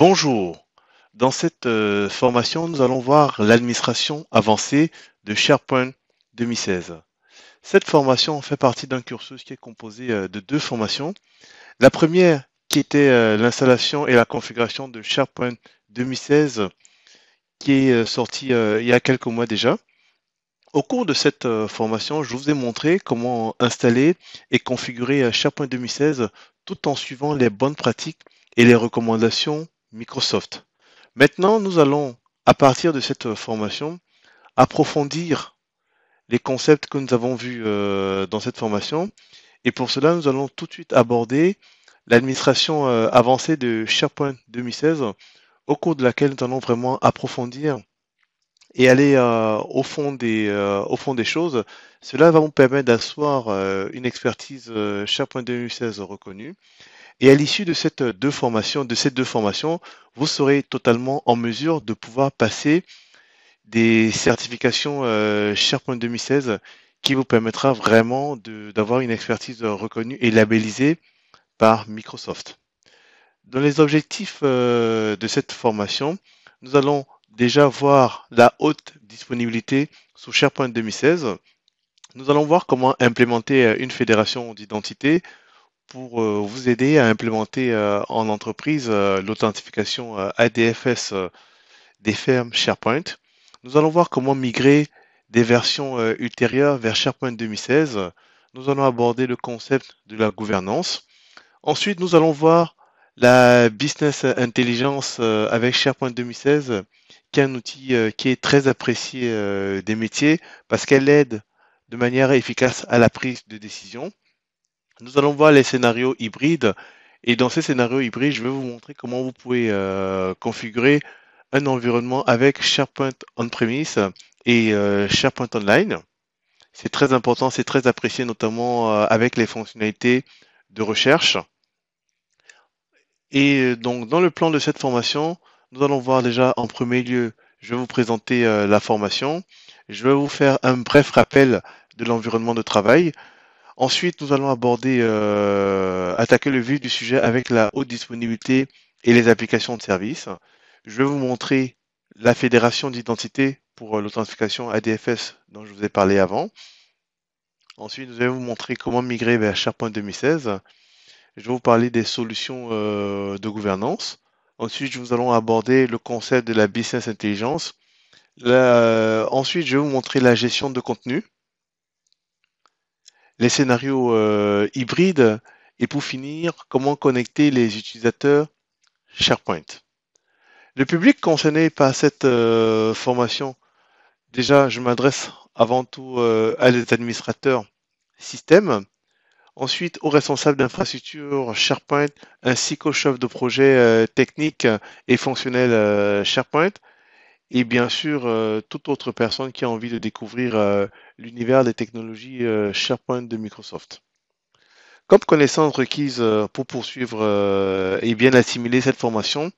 Bonjour. Dans cette euh, formation, nous allons voir l'administration avancée de SharePoint 2016. Cette formation fait partie d'un cursus qui est composé euh, de deux formations. La première qui était euh, l'installation et la configuration de SharePoint 2016 qui est sortie il y a quelques mois déjà. Au cours de cette formation, je vous ai montré comment installer et configurer SharePoint 2016 tout en suivant les bonnes pratiques et les recommandations Microsoft. Maintenant, nous allons, à partir de cette euh, formation, approfondir les concepts que nous avons vus euh, dans cette formation. Et pour cela, nous allons tout de suite aborder l'administration euh, avancée de SharePoint 2016, au cours de laquelle nous allons vraiment approfondir et aller au, fond des, choses, cela va nous permettre d'asseoir une expertise SharePoint 2016 reconnue et à l'issue de, cette deux de ces deux formations, vous serez totalement en mesure de pouvoir passer des certifications euh, SharePoint 2016 qui vous permettra vraiment d'avoir une expertise reconnue et labellisée par Microsoft. Dans les objectifs euh, de cette formation, nous allons déjà voir la haute disponibilité sous SharePoint 2016. Nous allons voir comment implémenter euh, une fédération d'identité pour euh, vous aider à implémenter euh, en entreprise euh, l'authentification ADFS des fermes SharePoint. Nous allons voir comment migrer des versions ultérieures vers SharePoint 2016. Nous allons aborder le concept de la gouvernance. Ensuite, nous allons voir la business intelligence avec SharePoint 2016, qui est un outil qui est très apprécié des métiers parce qu'elle aide de manière efficace à la prise de décision. Nous allons voir les scénarios hybrides. Et dans ces scénarios hybrides, je vais vous montrer comment vous pouvez euh, configurer un environnement avec SharePoint on-premise et euh, SharePoint Online. C'est très important, c'est très apprécié, notamment euh, avec les fonctionnalités de recherche. Et donc, dans le plan de cette formation, nous allons voir déjà en premier lieu, je vais vous présenter la formation. Je vais vous faire un bref rappel de l'environnement de travail. Ensuite, nous allons aborder, euh, attaquer le vif du sujet avec la haute disponibilité et les applications de service. Je vais vous montrer la fédération d'identité pour euh, l'authentification ADFS dont je vous ai parlé avant. Ensuite, nous allons vous montrer comment migrer vers SharePoint 2016. Je vais vous parler des solutions euh, de gouvernance. Ensuite, nous allons aborder le concept de la business intelligence. ensuite, je vais vous montrer la gestion de contenu les scénarios euh, hybrides et pour finir, comment connecter les utilisateurs SharePoint. Le public concerné par cette euh, formation, déjà, je m'adresse avant tout euh, à les administrateurs système, ensuite aux responsables d'infrastructures SharePoint ainsi qu'aux chefs de projet techniques et fonctionnel SharePoint et bien sûr euh, toute autre personne qui a envie de découvrir euh, l'univers des technologies euh, SharePoint de Microsoft. Comme connaissance requise pour poursuivre et bien assimiler cette formation,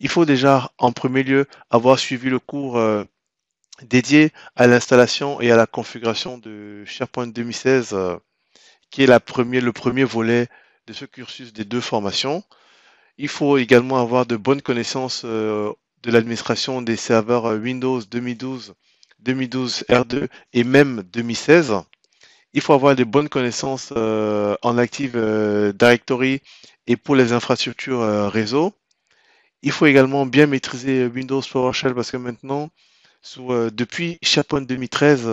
il faut déjà en premier lieu avoir suivi le cours dédié à l'installation et à la configuration de SharePoint 2016, qui est le premier volet de ce cursus des deux formations. Il faut également avoir de bonnes connaissances de l'administration des serveurs euh, Windows 2012, 2012 R2 et même 2016. Il faut avoir de bonnes connaissances euh, en Active euh, Directory et pour les infrastructures réseau. Il faut également bien maîtriser Windows PowerShell parce que maintenant, depuis SharePoint 2013,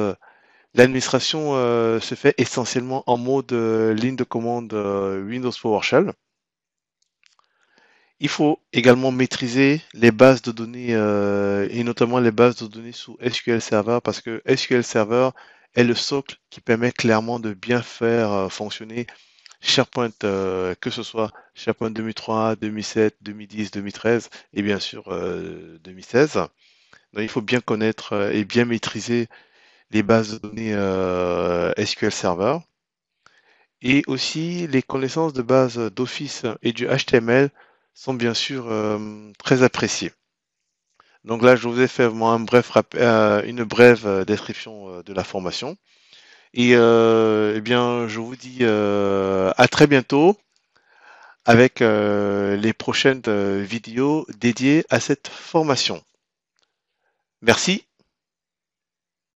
l'administration se fait essentiellement en mode ligne de commande Windows PowerShell. Il faut également maîtriser les bases de données euh, et notamment les bases de données sous SQL Server parce que SQL Server est le socle qui permet clairement de bien faire euh, fonctionner SharePoint, euh, que ce soit SharePoint 2003, 2007, 2010, 2013 et bien sûr 2016. il faut bien connaître et bien maîtriser les bases de données SQL Server et aussi les connaissances de base d'Office et du HTML sont bien sûr euh, très appréciés. Donc là, je vous ai fait moi un bref, euh, une brève euh, description de la formation. Et eh bien, je vous dis à très bientôt avec les prochaines vidéos dédiées à cette formation. Merci.